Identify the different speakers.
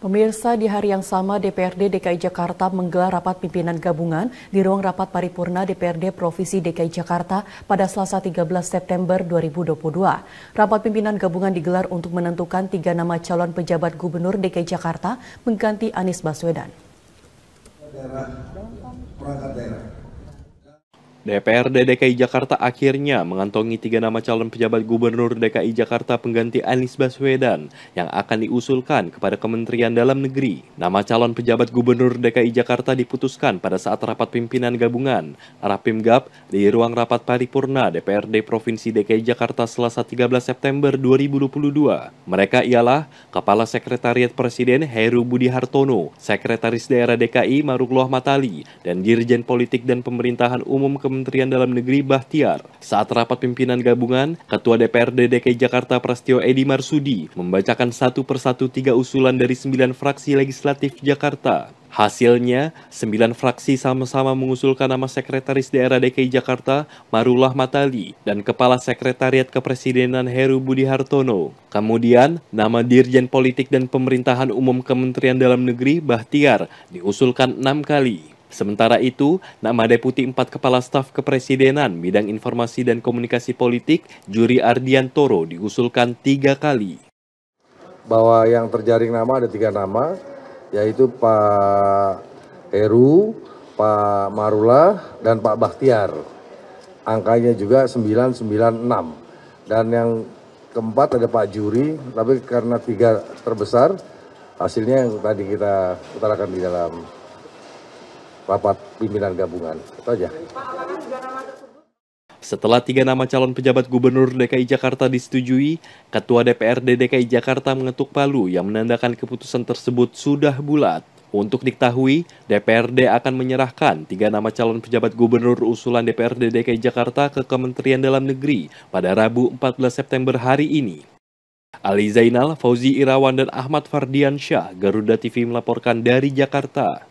Speaker 1: Pemirsa, di hari yang sama DPRD DKI Jakarta menggelar rapat pimpinan gabungan di ruang rapat paripurna DPRD Provinsi DKI Jakarta pada Selasa 13 September 2022. Rapat pimpinan gabungan digelar untuk menentukan tiga nama calon pejabat gubernur DKI Jakarta mengganti Anies Baswedan.
Speaker 2: DPRD DKI Jakarta akhirnya mengantongi tiga nama calon pejabat gubernur DKI Jakarta pengganti Anies Baswedan yang akan diusulkan kepada Kementerian Dalam Negeri. Nama calon pejabat gubernur DKI Jakarta diputuskan pada saat rapat pimpinan gabungan Rapim Gap di ruang rapat paripurna DPRD Provinsi DKI Jakarta Selasa 13 September 2022. Mereka ialah Kepala Sekretariat Presiden Heru Budi Hartono, Sekretaris Daerah DKI Marukloh Matali, dan Dirjen Politik dan Pemerintahan Umum Kementerian Kementerian Dalam Negeri Bahtiar. Saat rapat pimpinan gabungan, Ketua DPRD DKI Jakarta Prastio Edi Marsudi membacakan satu persatu tiga usulan dari sembilan fraksi legislatif Jakarta. Hasilnya, sembilan fraksi sama-sama mengusulkan nama Sekretaris Daerah DKI Jakarta, Marullah Matali, dan Kepala Sekretariat Kepresidenan Heru Budi Hartono. Kemudian, nama Dirjen Politik dan Pemerintahan Umum Kementerian Dalam Negeri, Bahtiar, diusulkan enam kali. Sementara itu, nama Deputi 4 Kepala Staf Kepresidenan Bidang Informasi dan Komunikasi Politik, Juri Ardian Toro, diusulkan tiga kali.
Speaker 3: Bahwa yang terjaring nama ada tiga nama, yaitu Pak Heru, Pak Marullah, dan Pak Bahtiar. Angkanya juga 996. Dan yang keempat ada Pak Juri, tapi karena tiga terbesar, hasilnya yang tadi kita utarakan di dalam rapat pimpinan gabungan. Itu aja.
Speaker 2: Setelah tiga nama calon pejabat gubernur DKI Jakarta disetujui, Ketua DPRD DKI Jakarta mengetuk palu yang menandakan keputusan tersebut sudah bulat. Untuk diketahui, DPRD akan menyerahkan tiga nama calon pejabat gubernur usulan DPRD DKI Jakarta ke Kementerian Dalam Negeri pada Rabu 14 September hari ini. Ali Zainal, Fauzi Irawan, dan Ahmad Fardiansyah, Garuda TV melaporkan dari Jakarta.